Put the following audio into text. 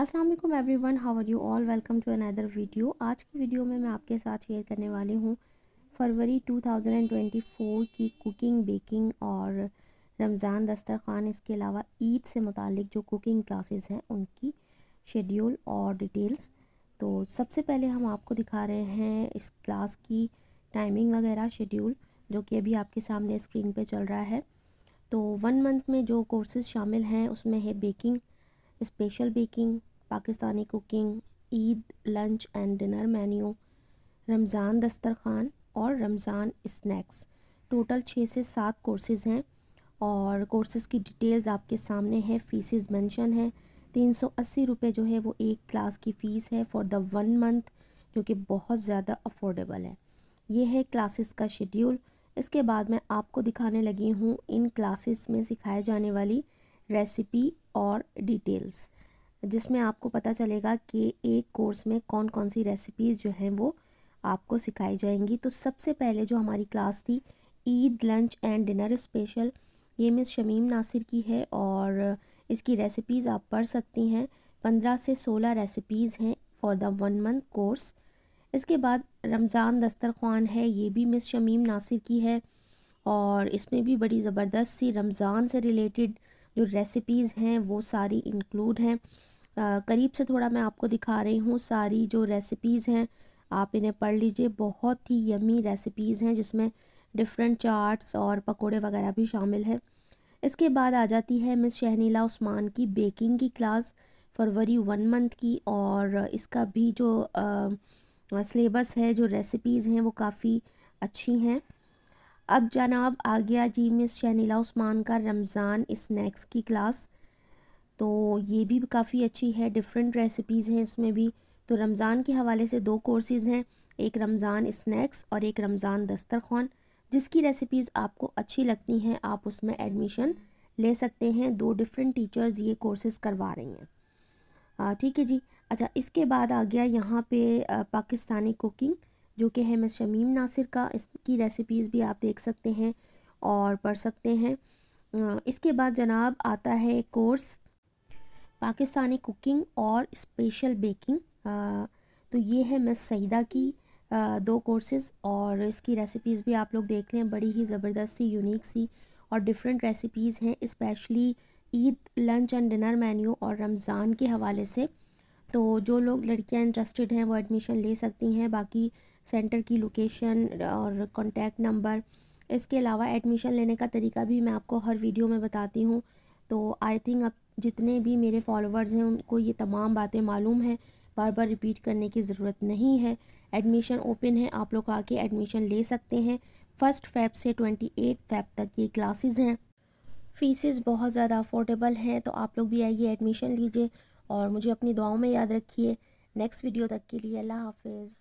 Aslam everyone how are you all welcome to another video आज की video में मैं आपके साथ शेयर करने वाली हूँ फरवरी 2024 की कुकिंग बेकिंग और रमज़ान दस्तरखान इसके अलावा ईद से मुतक जो कुकिंग क्लासेस हैं उनकी शेड्यूल और डिटेल्स तो सबसे पहले हम आपको दिखा रहे हैं इस क्लास की टाइमिंग वगैरह शेड्यूल जो कि अभी आपके सामने स्क्रीन पर चल रहा है तो वन मंथ में जो कोर्सेज शामिल हैं उसमें है baking special baking Pakistani cooking Eid lunch and dinner menu Ramzan दस्तरखान और रमज़ान स्नैक्स टोटल छः से सात कोर्सेज हैं और कोर्सेज की डिटेल्स आपके सामने हैं फ़ीसेस मेंशन है तीन सौ अस्सी रुपये जो है वो एक क्लास की फ़ीस है फॉर द वन मंथ जो कि बहुत ज़्यादा अफोर्डेबल है ये है क्लासेस का शेड्यूल इसके बाद मैं आपको दिखाने लगी हूँ इन क्लासेस में सिखाए जाने वाली रेसिपी और डिटेल्स जिसमें आपको पता चलेगा कि एक कोर्स में कौन कौन सी रेसिपीज़ जो हैं वो आपको सिखाई जाएंगी तो सबसे पहले जो हमारी क्लास थी Eid lunch and dinner special ये मिस शमीम नासिर की है और इसकी रेसिपीज़ आप पढ़ सकती हैं पंद्रह से सोलह रेसिपीज़ हैं for the one month course इसके बाद रमज़ान दस्तरखान है ये भी मिस शमीम नासिर की है और इसमें भी बड़ी ज़बरदस्त सी रमज़ान से रिलेटेड जो रेसिपीज़ हैं वो सारी इंक्लूड हैं करीब से थोड़ा मैं आपको दिखा रही हूँ सारी जो रेसिपीज़ हैं आप इन्हें पढ़ लीजिए बहुत ही यमी रेसिपीज़ हैं जिसमें डिफरेंट चाट्स और पकोड़े वगैरह भी शामिल हैं इसके बाद आ जाती है मिस शहनीला उस्मान की बेकिंग की क्लास फरवरी वन मंथ की और इसका भी जो सिलेबस है जो रेसिपीज़ हैं वो काफ़ी अच्छी हैं अब जनाब आ गया जी मिस शनीला उस्मान का रमज़ान स्नैक्स की क्लास तो ये भी काफ़ी अच्छी है डिफरेंट रेसिपीज़ हैं इसमें भी तो रमज़ान के हवाले से दो कोर्सेज़ हैं एक रमज़ान स्नैक्स और एक रमज़ान दस्तरखान जिसकी रेसिपीज़ आपको अच्छी लगती हैं आप उसमें एडमिशन ले सकते हैं दो डिफरेंट टीचर्स ये कोर्सेज करवा रही हैं ठीक है जी अच्छा इसके बाद आ गया यहाँ पे पाकिस्तानी कुकिंग जो कि है मैं शमीम नासिर का इसकी रेसिपीज़ भी आप देख सकते हैं और पढ़ सकते हैं इसके बाद जनाब आता है कोर्स पाकिस्तानी कुकिंग और स्पेशल बेकिंग तो ये है मिस सईदा की आ, दो कोर्सेज और इसकी रेसिपीज़ भी आप लोग देख लें बड़ी ही ज़बरदस्त सी यूनिक सी और डिफरेंट रेसिपीज़ हैं especially Eid lunch and dinner menu और रमज़ान के हवाले से तो जो लोग लड़कियां इंटरेस्टेड हैं वो एडमिशन ले सकती हैं बाकी सेंटर की लोकेशन और कॉन्टैक्ट नंबर इसके अलावा एडमिशन लेने का तरीका भी मैं आपको हर वीडियो में बताती हूँ तो आई थिंक अब जितने भी मेरे फॉलोवर्स हैं उनको ये तमाम बातें मालूम हैं बार बार रिपीट करने की ज़रूरत नहीं है एडमिशन ओपन है आप लोग आके एडमिशन ले सकते हैं फ़र्स्ट फैब से ट्वेंटी एट फैब तक ये क्लासेस हैं फ़ीसेस बहुत ज़्यादा अफोर्डेबल हैं तो आप लोग भी आइए एडमिशन लीजिए और मुझे अपनी दुआओं में याद रखिए नेक्स्ट वीडियो तक के लिए अल्लाह हाफिज़